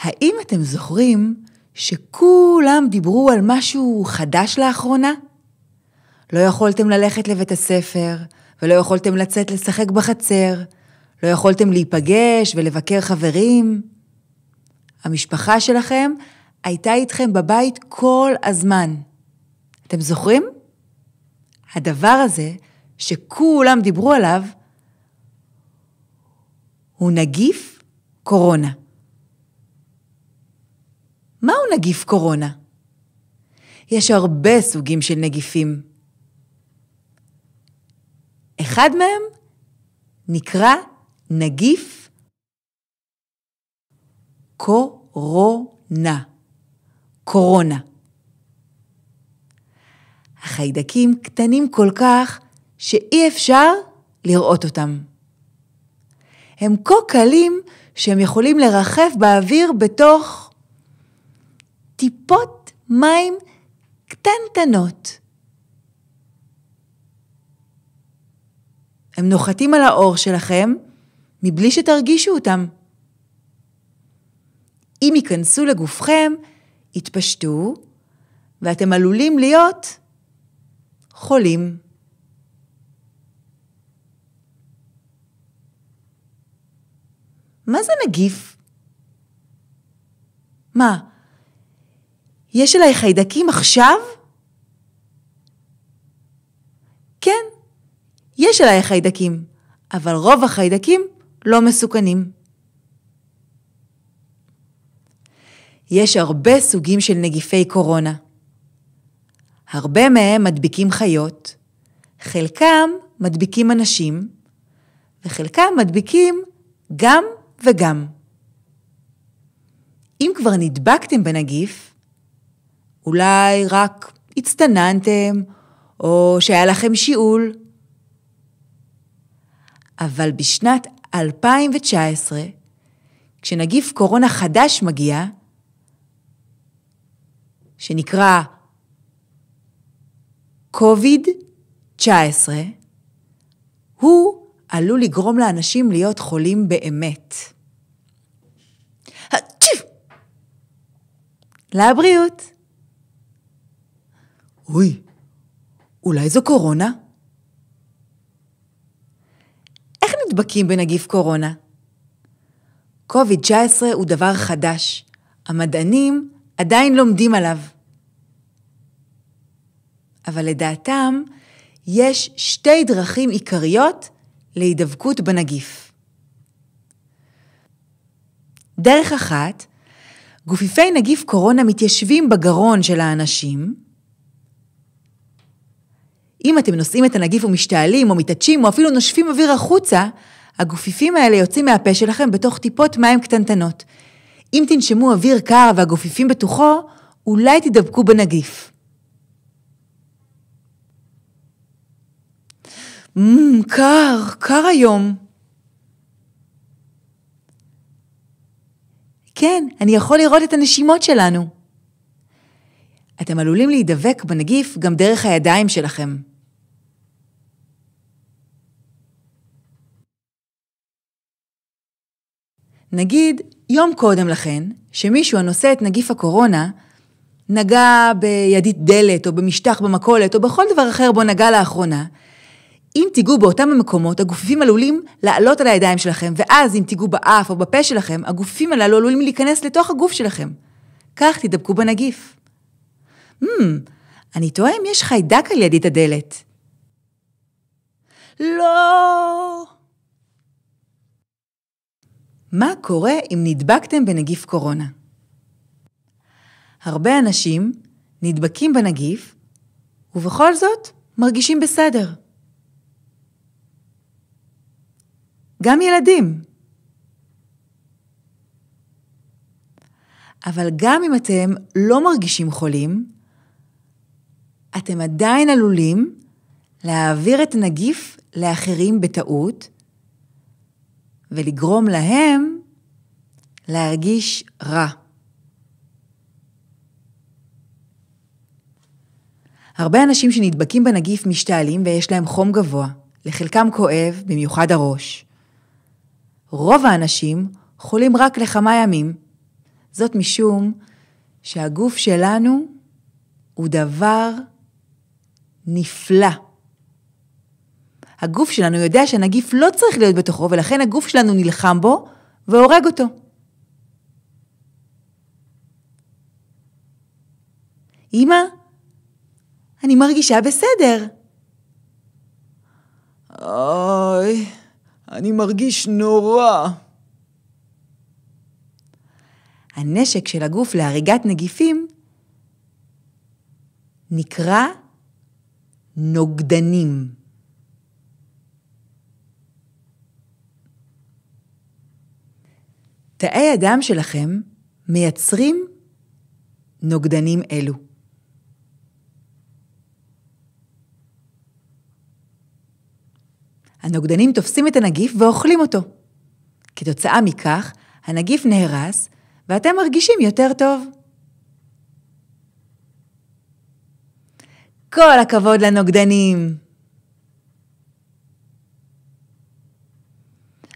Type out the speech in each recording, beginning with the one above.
האם אתם זוכרים שכולם דיברו על משהו חדש לאחרונה? לא יכולתם ללכת לבית הספר, ולא יכולתם לצאת לשחק בחצר, לא יכולתם להיפגש ולבקר חברים. המשפחה שלכם הייתה איתכם בבית כל הזמן. אתם זוכרים? הדבר הזה, שכולם דיברו עליו, הוא נגיף קורונה. מהו נגיף קורונה? יש הרבה סוגים של נגיפים. אחד מהם נקרא נגיף קורונה. קורונה. החיידקים קטנים כל כך שאי אפשר לראות אותם. הם כה קלים שהם יכולים לרחף באוויר בתוך טיפות מים קטנטנות. הם נוחתים על האור שלכם מבלי שתרגישו אותם. אם ייכנסו לגופכם, יתפשטו, ואתם עלולים להיות חולים. מה זה נגיף? מה, יש עליי חיידקים עכשיו? כן, יש עליי חיידקים, אבל רוב החיידקים לא מסוכנים. יש הרבה סוגים של נגיפי קורונה. הרבה מהם מדביקים חיות, חלקם מדביקים אנשים, וחלקם מדביקים גם וגם. אם כבר נדבקתם בנגיף, אולי רק הצטננתם, או שהיה לכם שיעול. אבל בשנת 2019, כשנגיף קורונה חדש מגיע, שנקרא COVID-19, הוא עלול לגרום לאנשים להיות חולים באמת. לבריאות. אוי, אולי זו קורונה? איך נדבקים בנגיף קורונה? covid 19 הוא דבר חדש. המדענים עדיין לומדים עליו. אבל לדעתם, יש שתי דרכים עיקריות להידבקות בנגיף. דרך אחת, גופיפי נגיף קורונה מתיישבים בגרון של האנשים, אם אתם נושאים את הנגיף ומשתעלים, או מתעדשים, או אפילו נושפים אוויר החוצה, הגופיפים האלה יוצאים מהפה שלכם בתוך טיפות מים קטנטנות. אם תנשמו אוויר קר והגופיפים בתוכו, אולי תדבקו בנגיף. Mm, קר, קר היום. כן, אני יכול לראות את הנשימות שלנו. אתם עלולים להידבק בנגיף גם דרך הידיים שלכם. נגיד, יום קודם לכן, שמישהו הנושא את נגיף הקורונה, נגע בידית דלת, או במשטח במכולת, או בכל דבר אחר בו נגע לאחרונה, אם תיגעו באותם המקומות, הגופים עלולים לעלות על הידיים שלכם, ואז אם תיגעו באף או בפה שלכם, הגופים הללו עלולים להיכנס לתוך הגוף שלכם. כך תדבקו בנגיף. Hmm, אני תוהה אם יש חיידק על ידית הדלת. לא! מה קורה אם נדבקתם בנגיף קורונה? הרבה אנשים נדבקים בנגיף, ובכל זאת מרגישים בסדר. גם ילדים. אבל גם אם אתם לא מרגישים חולים, אתם עדיין עלולים להעביר את הנגיף לאחרים בטעות, ולגרום להם להרגיש רע. הרבה אנשים שנדבקים בנגיף משתעלים ויש להם חום גבוה, לחלקם כואב, במיוחד הראש. רוב האנשים חולים רק לכמה ימים. זאת משום שהגוף שלנו הוא דבר נפלא. הגוף שלנו יודע שהנגיף לא צריך להיות בתוכו, ולכן הגוף שלנו נלחם בו והורג אותו. אמא, אני מרגישה בסדר. אוי, אני מרגיש נורא. הנשק של הגוף להריגת נגיפים נקרא נוגדנים. תאי הדם שלכם מייצרים נוגדנים אלו. הנוגדנים תופסים את הנגיף ואוכלים אותו. כתוצאה מכך, הנגיף נהרס ואתם מרגישים יותר טוב. כל הכבוד לנוגדנים.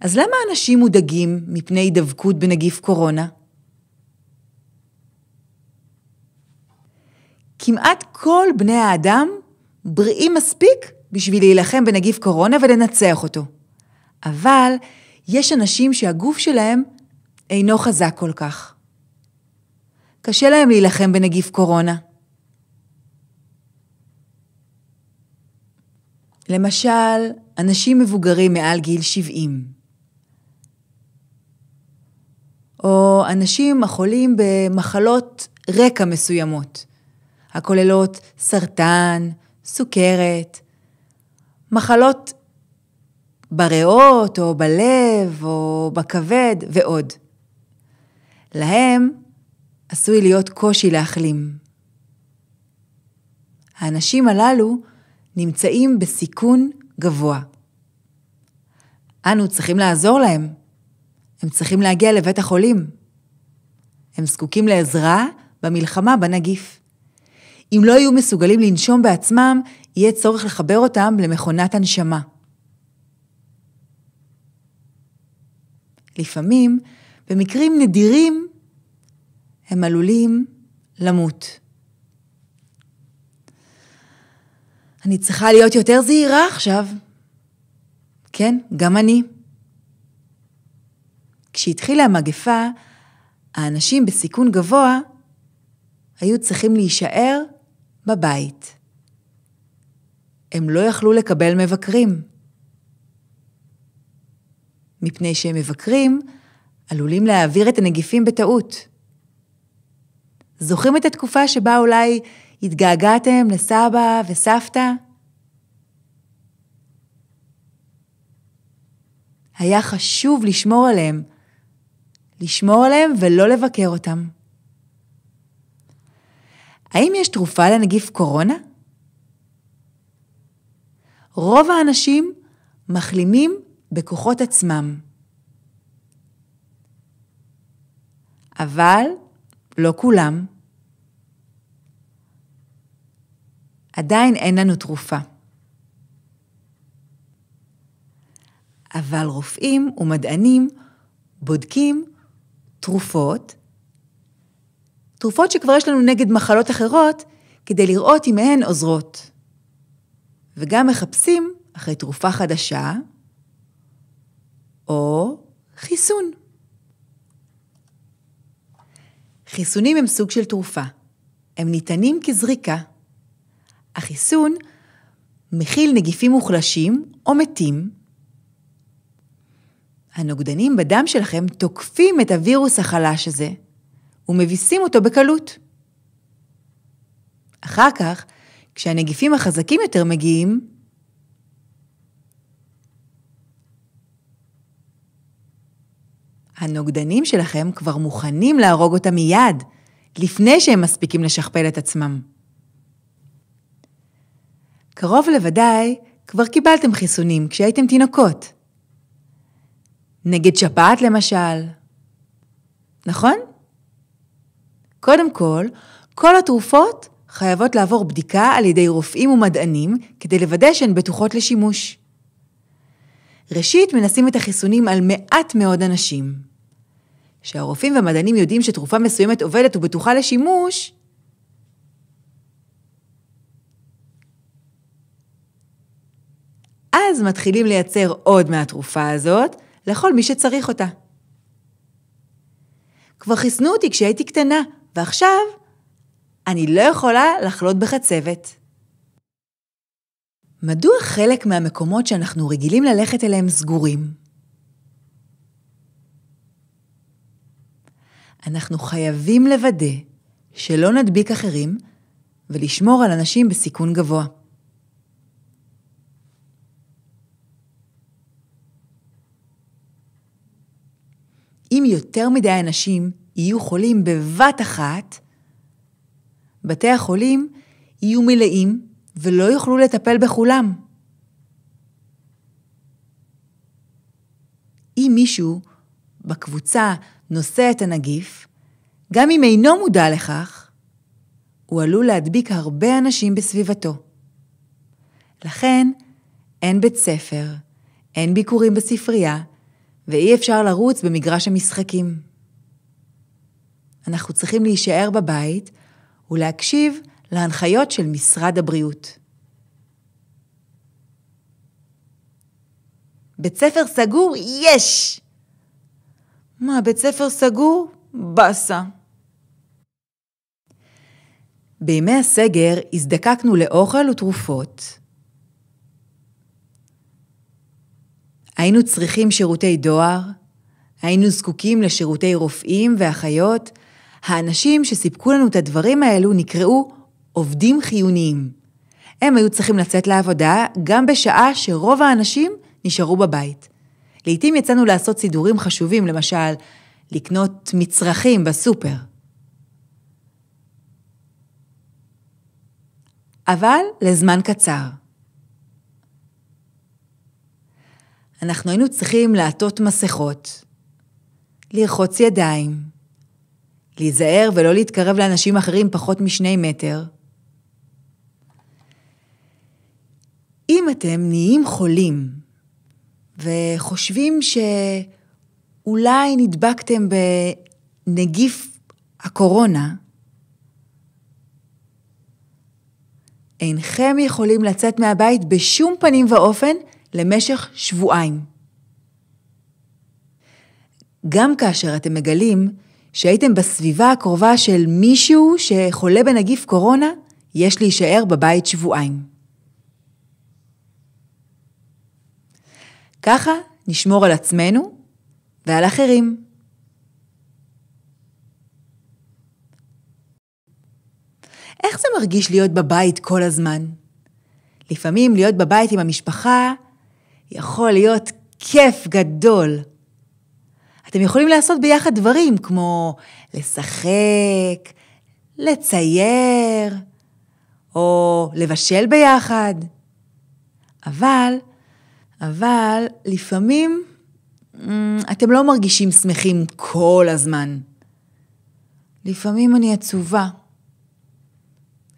אז למה אנשים מודאגים מפני הידבקות בנגיף קורונה? כמעט כל בני האדם בריאים מספיק בשביל להילחם בנגיף קורונה ולנצח אותו. אבל יש אנשים שהגוף שלהם אינו חזק כל כך. קשה להם להילחם בנגיף קורונה. למשל, אנשים מבוגרים מעל גיל 70, או אנשים החולים במחלות רקע מסוימות, הכוללות סרטן, סוכרת, מחלות בריאות או בלב או בכבד ועוד. להם עשוי להיות קושי להחלים. האנשים הללו נמצאים בסיכון גבוה. אנו צריכים לעזור להם. הם צריכים להגיע לבית החולים. הם זקוקים לעזרה במלחמה בנגיף. אם לא יהיו מסוגלים לנשום בעצמם, יהיה צורך לחבר אותם למכונת הנשמה. לפעמים, במקרים נדירים, הם עלולים למות. אני צריכה להיות יותר זהירה עכשיו. כן, גם אני. כשהתחילה המגפה, האנשים בסיכון גבוה היו צריכים להישאר בבית. הם לא יכלו לקבל מבקרים. מפני שהם מבקרים, עלולים להעביר את הנגיפים בטעות. זוכרים את התקופה שבה אולי התגעגעתם לסבא וסבתא? היה חשוב לשמור עליהם, לשמור עליהם ולא לבקר אותם. האם יש תרופה לנגיף קורונה? רוב האנשים מחלימים בכוחות עצמם. אבל לא כולם. עדיין אין לנו תרופה. אבל רופאים ומדענים בודקים תרופות, תרופות שכבר יש לנו נגד מחלות אחרות, כדי לראות אם הן עוזרות. וגם מחפשים אחרי תרופה חדשה, או חיסון. חיסונים הם סוג של תרופה. הם ניתנים כזריקה, החיסון מכיל נגיפים מוחלשים או מתים. הנוגדנים בדם שלכם תוקפים את הווירוס החלש הזה ומביסים אותו בקלות. אחר כך, כשהנגיפים החזקים יותר מגיעים, הנוגדנים שלכם כבר מוכנים להרוג אותם מיד, לפני שהם מספיקים לשכפל את עצמם. קרוב לוודאי כבר קיבלתם חיסונים כשהייתם תינוקות. נגד שפעת למשל, נכון? קודם כל, כל התרופות חייבות לעבור בדיקה על ידי רופאים ומדענים כדי לוודא שהן בטוחות לשימוש. ראשית, מנסים את החיסונים על מעט מאוד אנשים. כשהרופאים והמדענים יודעים שתרופה מסוימת עובדת ובטוחה לשימוש, אז מתחילים לייצר עוד מהתרופה הזאת לכל מי שצריך אותה. כבר חיסנו אותי כשהייתי קטנה, ועכשיו אני לא יכולה לחלות בחצבת. מדוע חלק מהמקומות שאנחנו רגילים ללכת אליהם סגורים? אנחנו חייבים לוודא שלא נדביק אחרים ולשמור על אנשים בסיכון גבוה. אם יותר מדי אנשים יהיו חולים בבת אחת, בתי החולים יהיו מלאים ולא יוכלו לטפל בכולם. אם מישהו בקבוצה נושא את הנגיף, גם אם אינו מודע לכך, הוא עלול להדביק הרבה אנשים בסביבתו. לכן, אין בית ספר, אין ביקורים בספרייה, ואי אפשר לרוץ במגרש המשחקים. אנחנו צריכים להישאר בבית ולהקשיב להנחיות של משרד הבריאות. בית ספר סגור? יש! מה, בית ספר סגור? באסה. בימי הסגר הזדקקנו לאוכל ותרופות, היינו צריכים שירותי דואר, היינו זקוקים לשירותי רופאים ואחיות. האנשים שסיפקו לנו את הדברים האלו נקראו עובדים חיוניים. הם היו צריכים לצאת לעבודה גם בשעה שרוב האנשים נשארו בבית. לעתים יצאנו לעשות סידורים חשובים, למשל, לקנות מצרכים בסופר. אבל לזמן קצר. אנחנו היינו צריכים לעטות מסכות, לרחוץ ידיים, להיזהר ולא להתקרב לאנשים אחרים פחות משני מטר. אם אתם נהיים חולים וחושבים שאולי נדבקתם בנגיף הקורונה, אינכם יכולים לצאת מהבית בשום פנים ואופן למשך שבועיים. גם כאשר אתם מגלים שהייתם בסביבה הקרובה של מישהו שחולה בנגיף קורונה, יש להישאר בבית שבועיים. ככה נשמור על עצמנו ועל אחרים. איך זה מרגיש להיות בבית כל הזמן? לפעמים להיות בבית עם המשפחה יכול להיות כיף גדול. אתם יכולים לעשות ביחד דברים כמו לשחק, לצייר, או לבשל ביחד. אבל, אבל לפעמים אמ, אתם לא מרגישים שמחים כל הזמן. לפעמים אני עצובה.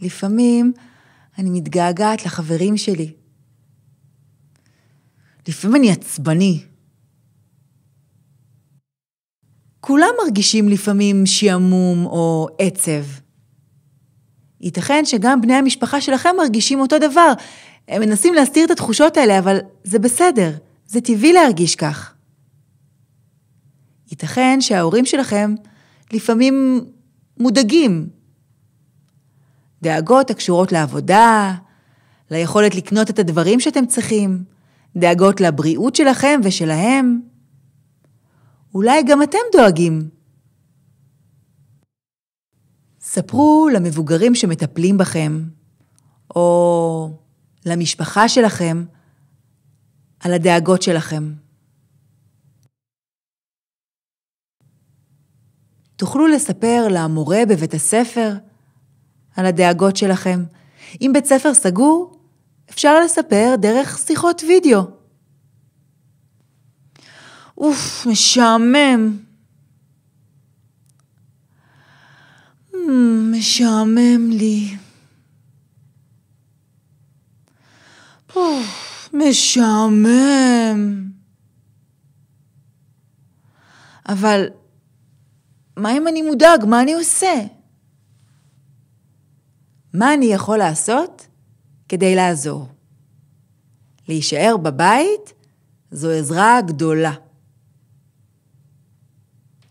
לפעמים אני מתגעגעת לחברים שלי. לפעמים אני עצבני. כולם מרגישים לפעמים שעמום או עצב. ייתכן שגם בני המשפחה שלכם מרגישים אותו דבר. הם מנסים להסתיר את התחושות האלה, אבל זה בסדר, זה טבעי להרגיש כך. ייתכן שההורים שלכם לפעמים מודאגים. דאגות הקשורות לעבודה, ליכולת לקנות את הדברים שאתם צריכים, דאגות לבריאות שלכם ושלהם. אולי גם אתם דואגים. ספרו למבוגרים שמטפלים בכם, או למשפחה שלכם, על הדאגות שלכם. תוכלו לספר למורה בבית הספר על הדאגות שלכם. אם בית ספר סגור, אפשר לספר דרך שיחות וידאו. אוף, משעמם. אמ, משעמם לי. אוף, משעמם. אבל מה אם אני מודאג? מה אני עושה? מה אני יכול לעשות? כדי לעזור. להישאר בבית זו עזרה גדולה.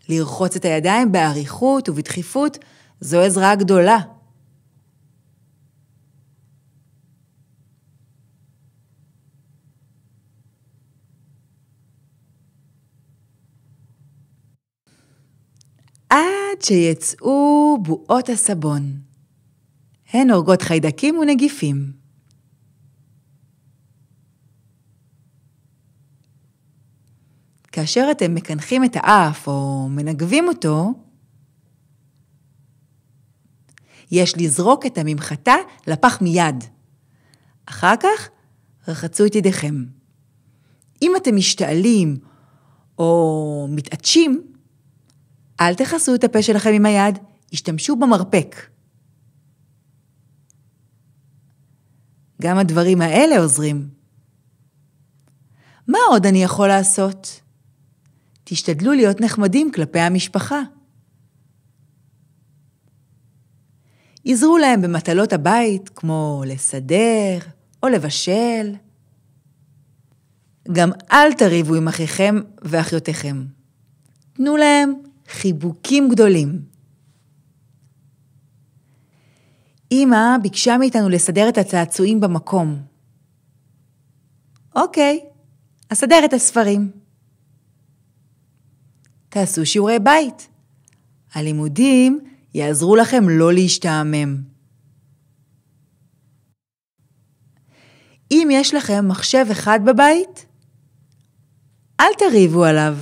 לרחוץ את הידיים באריכות ובדחיפות זו עזרה גדולה. עד שיצאו בועות הסבון. הן הורגות חיידקים ונגיפים. כאשר אתם מקנחים את האף או מנגבים אותו, יש לזרוק את הממחטה לפח מיד. אחר כך, רחצו את ידיכם. אם אתם משתעלים או מתעטשים, אל תכסו את הפה שלכם עם היד, השתמשו במרפק. גם הדברים האלה עוזרים. מה עוד אני יכול לעשות? תשתדלו להיות נחמדים כלפי המשפחה. עזרו להם במטלות הבית, כמו לסדר או לבשל. גם אל תריבו עם אחיכם ואחיותיכם. תנו להם חיבוקים גדולים. אמא ביקשה מאיתנו לסדר את הצעצועים במקום. אוקיי, אסדר את הספרים. תעשו שיעורי בית. הלימודים יעזרו לכם לא להשתעמם. אם יש לכם מחשב אחד בבית, אל תריבו עליו.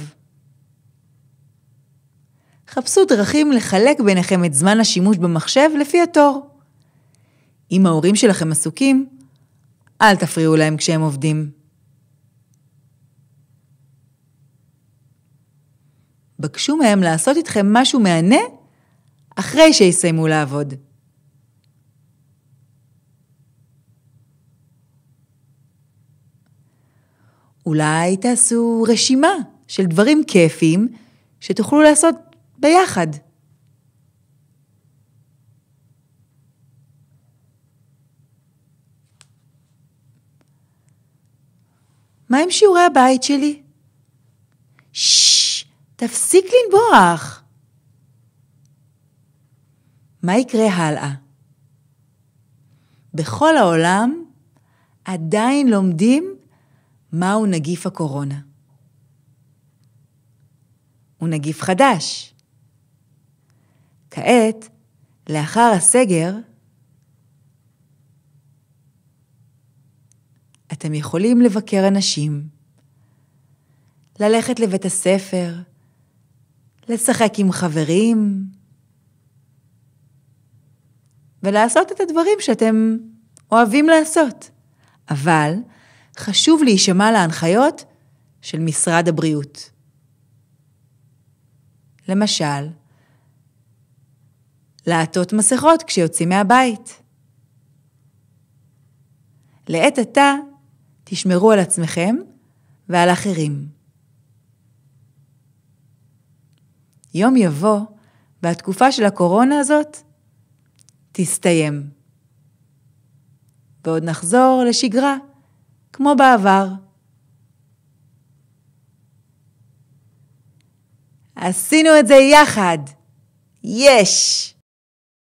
חפשו דרכים לחלק ביניכם את זמן השימוש במחשב לפי התור. אם ההורים שלכם עסוקים, אל תפריעו להם כשהם עובדים. בקשו מהם לעשות איתכם משהו מהנה אחרי שיסיימו לעבוד. אולי תעשו רשימה של דברים כיפיים שתוכלו לעשות ביחד. מה עם שיעורי הבית שלי? ששש! תפסיק לנבוח. מה יקרה הלאה? בכל העולם עדיין לומדים מהו נגיף הקורונה. הוא נגיף חדש. כעת, לאחר הסגר, אתם יכולים לבקר אנשים, ללכת לבית הספר, לשחק עם חברים, ולעשות את הדברים שאתם אוהבים לעשות. אבל חשוב להישמע להנחיות של משרד הבריאות. למשל, לעטות מסכות כשיוצאים מהבית. לעת עתה תשמרו על עצמכם ועל אחרים. יום יבוא והתקופה של הקורונה הזאת תסתיים. ועוד נחזור לשגרה, כמו בעבר. עשינו את זה יחד. יש! Yes.